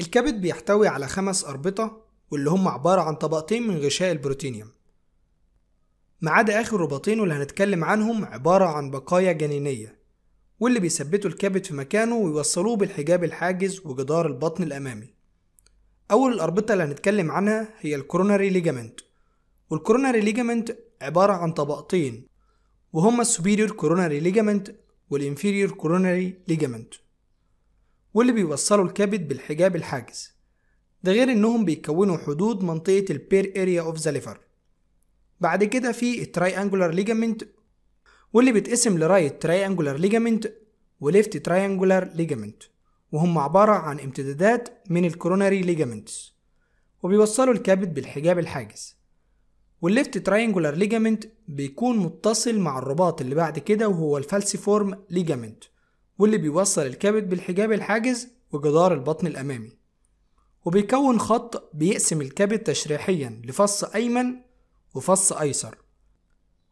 الكبد بيحتوي على خمس أربطة واللي هم عبارة عن طبقتين من غشاء البروتينيوم ما عدا آخر رباطين واللي هنتكلم عنهم عبارة عن بقايا جنينية واللي بيثبتوا الكبد في مكانه ويوصلوه بالحجاب الحاجز وجدار البطن الأمامي أول الأربطة اللي هنتكلم عنها هي الكوروناري ليجامنت والكوروناري ليجامنت عبارة عن طبقتين وهما السوبيريور كوروناري ليجامنت والإنفيريور كوروناري ليجامنت واللي بيوصلوا الكبد بالحجاب الحاجز ده غير انهم بيكونوا حدود منطقة البير اريا اوف ذا ليفر بعد كده في التراي انجولار ليجامنت واللي بيتقسم لرايت تراي انجولار ليجامنت وليفت تراي انجولار ليجامنت وهم عبارة عن امتدادات من الكوروناري ليجامنتس وبيوصلوا الكبد بالحجاب الحاجز والليفت تراينجولار ليجامنت بيكون متصل مع الرباط اللي بعد كده وهو الفالسيفورم ليجامنت واللي بيوصل الكبد بالحجاب الحاجز وجدار البطن الأمامي وبيكون خط بيقسم الكبد تشريحيا لفص أيمن وفص أيسر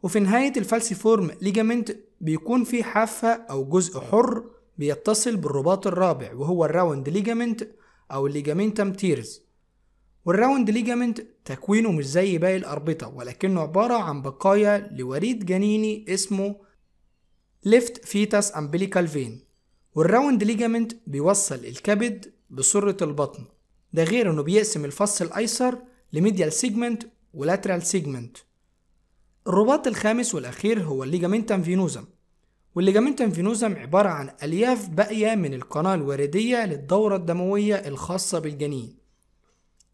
وفي نهاية الفالسيفورم ليجامنت بيكون في حافة أو جزء حر بيتصل بالرباط الرابع وهو الراوند ليجامنت أو الليجامنتم تيرز والراوند ليجامنت تكوينه مش زي باقي الأربطة ولكنه عبارة عن بقايا لوريد جنيني اسمه left fetus umbilical vein والراوند ليجامنت بيوصل الكبد بسرة البطن ده غير انه بيقسم الفص الايسر لميديال سيجمنت ولاترال سيجمنت الرباط الخامس والاخير هو الليجامنتم فينوزم والليجامنتم فينوزم عبارة عن الياف باقية من القناة الوردية للدورة الدموية الخاصة بالجنين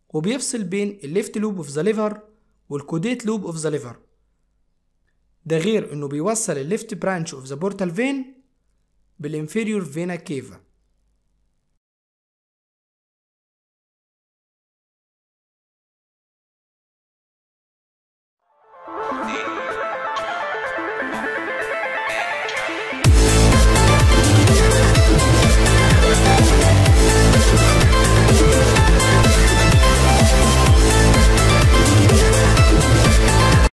وبيفصل بين الليفت لوب اوف ذا ليفر والكوديت لوب اوف ذا ليفر ده غير انه بيوصل الليفت برانش اوف ذا بورتال فين بالانفيريور فينا كيفا